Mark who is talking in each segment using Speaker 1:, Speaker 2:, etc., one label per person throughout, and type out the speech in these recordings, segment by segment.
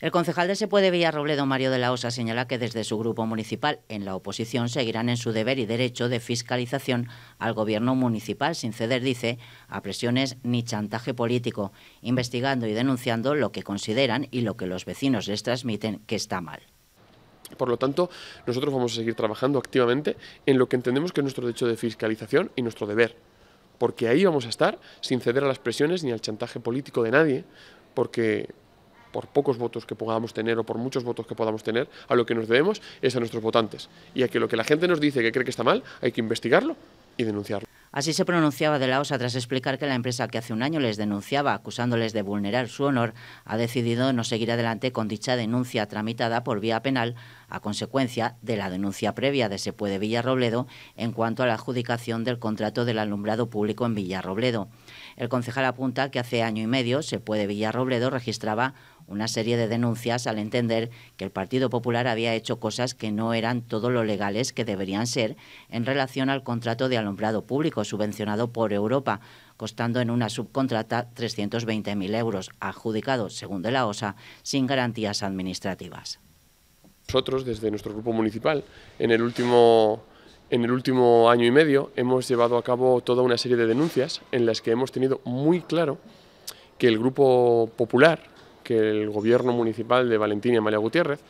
Speaker 1: El concejal de Se Villarrobledo, Mario de la Osa, señala que desde su grupo municipal en la oposición seguirán en su deber y derecho de fiscalización al gobierno municipal, sin ceder, dice, a presiones ni chantaje político, investigando y denunciando lo que consideran y lo que los vecinos les transmiten que está mal.
Speaker 2: Por lo tanto, nosotros vamos a seguir trabajando activamente en lo que entendemos que es nuestro derecho de fiscalización y nuestro deber, porque ahí vamos a estar sin ceder a las presiones ni al chantaje político de nadie, porque por pocos votos que podamos tener o por muchos votos que podamos tener, a lo que nos debemos es a nuestros votantes y a que lo que la gente nos dice que cree que está mal hay que investigarlo y denunciarlo.
Speaker 1: Así se pronunciaba de la OSA tras explicar que la empresa que hace un año les denunciaba acusándoles de vulnerar su honor ha decidido no seguir adelante con dicha denuncia tramitada por vía penal a consecuencia de la denuncia previa de Sepuede Villarrobledo en cuanto a la adjudicación del contrato del alumbrado público en Villarrobledo. El concejal apunta que hace año y medio Sepuede Villarrobledo registraba una serie de denuncias al entender que el Partido Popular había hecho cosas que no eran todo lo legales que deberían ser en relación al contrato de alumbrado público subvencionado por Europa, costando en una subcontrata 320.000 euros, adjudicado, según de la OSA, sin garantías administrativas.
Speaker 2: Nosotros, desde nuestro grupo municipal, en el último en el último año y medio hemos llevado a cabo toda una serie de denuncias en las que hemos tenido muy claro que el Grupo Popular, que el Gobierno Municipal de Valentín y Amalia Gutiérrez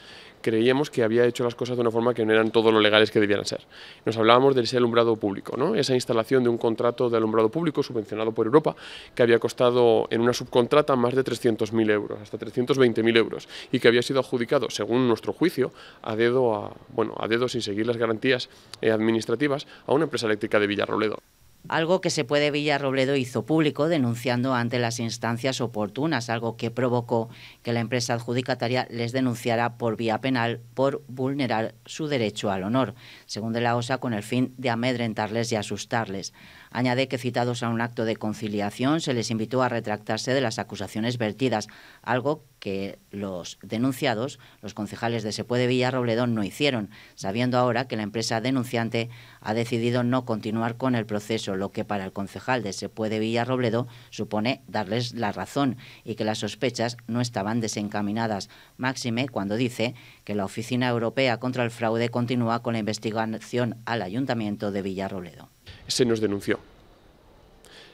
Speaker 2: creíamos que había hecho las cosas de una forma que no eran todo lo legales que debieran ser. Nos hablábamos de ese alumbrado público, ¿no? esa instalación de un contrato de alumbrado público subvencionado por Europa que había costado en una subcontrata más de 300.000 euros, hasta 320.000 euros, y que había sido adjudicado, según nuestro juicio, a dedo, a, bueno, a dedo sin seguir las garantías eh, administrativas a una empresa eléctrica de Villarroledo
Speaker 1: algo que se puede Villarrobledo hizo público denunciando ante las instancias oportunas, algo que provocó que la empresa adjudicataria les denunciara por vía penal por vulnerar su derecho al honor, según de la OSA, con el fin de amedrentarles y asustarles. Añade que citados a un acto de conciliación se les invitó a retractarse de las acusaciones vertidas, algo que los denunciados, los concejales de Se puede Villarrobledo, no hicieron, sabiendo ahora que la empresa denunciante ha decidido no continuar con el proceso, lo que para el concejal de Se puede Villarrobledo supone darles la razón y que las sospechas no estaban desencaminadas, máxime cuando dice que la Oficina Europea contra el Fraude continúa con la investigación al Ayuntamiento de Villarrobledo.
Speaker 2: Se nos denunció.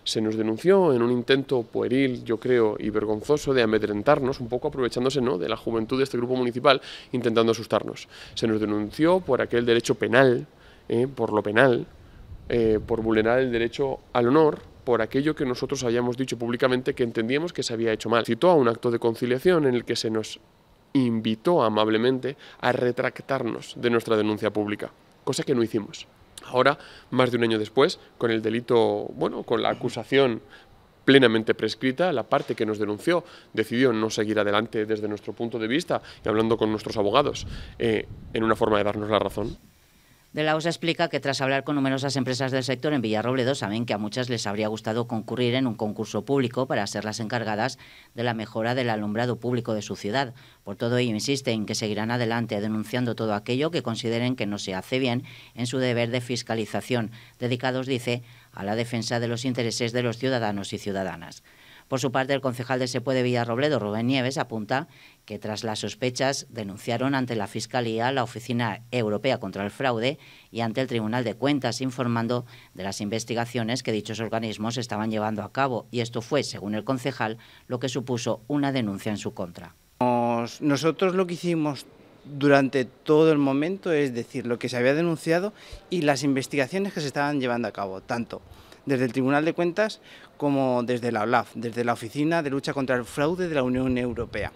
Speaker 2: Se nos denunció en un intento pueril, yo creo, y vergonzoso de amedrentarnos, un poco aprovechándose ¿no? de la juventud de este grupo municipal, intentando asustarnos. Se nos denunció por aquel derecho penal, ¿eh? por lo penal, eh, por vulnerar el derecho al honor, por aquello que nosotros habíamos dicho públicamente que entendíamos que se había hecho mal. Citó a un acto de conciliación en el que se nos invitó amablemente a retractarnos de nuestra denuncia pública, cosa que no hicimos. Ahora, más de un año después, con el delito, bueno, con la acusación plenamente prescrita, la parte que nos denunció decidió no seguir adelante desde nuestro punto de vista y hablando con nuestros abogados eh, en una forma de darnos la razón
Speaker 1: de la OSA explica que tras hablar con numerosas empresas del sector en Villarrobledo saben que a muchas les habría gustado concurrir en un concurso público para ser las encargadas de la mejora del alumbrado público de su ciudad. Por todo ello en que seguirán adelante denunciando todo aquello que consideren que no se hace bien en su deber de fiscalización, dedicados, dice, a la defensa de los intereses de los ciudadanos y ciudadanas. Por su parte, el concejal de de Villarrobledo, Rubén Nieves, apunta que tras las sospechas denunciaron ante la Fiscalía, la Oficina Europea contra el Fraude y ante el Tribunal de Cuentas, informando de las investigaciones que dichos organismos estaban llevando a cabo. Y esto fue, según el concejal, lo que supuso una denuncia en su contra.
Speaker 3: Nosotros lo que hicimos durante todo el momento es decir lo que se había denunciado y las investigaciones que se estaban llevando a cabo, tanto desde el Tribunal de Cuentas como desde la OLAF, desde la Oficina de Lucha contra el Fraude de la Unión Europea.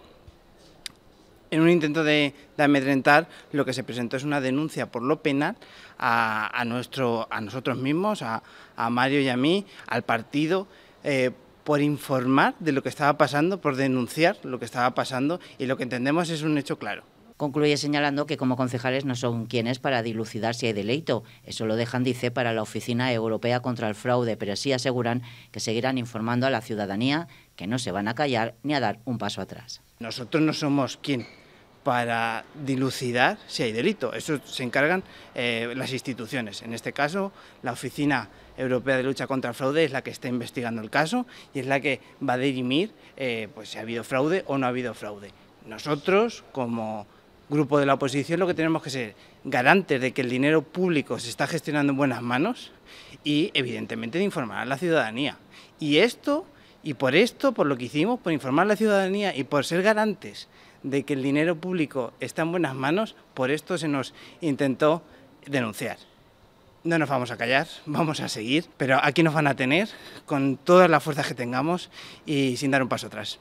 Speaker 3: En un intento de, amedrentar, lo que se presentó es una denuncia por lo penal a, nuestro, a nosotros mismos, a, Mario y a mí, al partido, eh, por informar de lo que estaba pasando, por denunciar lo que estaba pasando y
Speaker 1: lo que entendemos es un hecho claro. Concluye señalando que como concejales no son quienes para dilucidar si hay delito, Eso lo dejan, dice, para la Oficina Europea contra el Fraude, pero sí aseguran que seguirán informando a la ciudadanía que no se van a callar ni a dar un paso atrás.
Speaker 3: Nosotros no somos quien para dilucidar si hay delito. Eso se encargan eh, las instituciones. En este caso, la Oficina Europea de Lucha contra el Fraude es la que está investigando el caso y es la que va a dirimir eh, pues, si ha habido fraude o no ha habido fraude. Nosotros, como grupo de la oposición lo que tenemos que ser garantes de que el dinero público se está gestionando en buenas manos y evidentemente de informar a la ciudadanía. Y esto, y por esto, por lo que hicimos, por informar a la ciudadanía y por ser garantes de que el dinero público está en buenas manos, por esto se nos intentó denunciar. No nos vamos a callar, vamos a seguir, pero aquí nos van a tener con todas las fuerzas que tengamos y sin dar un paso atrás.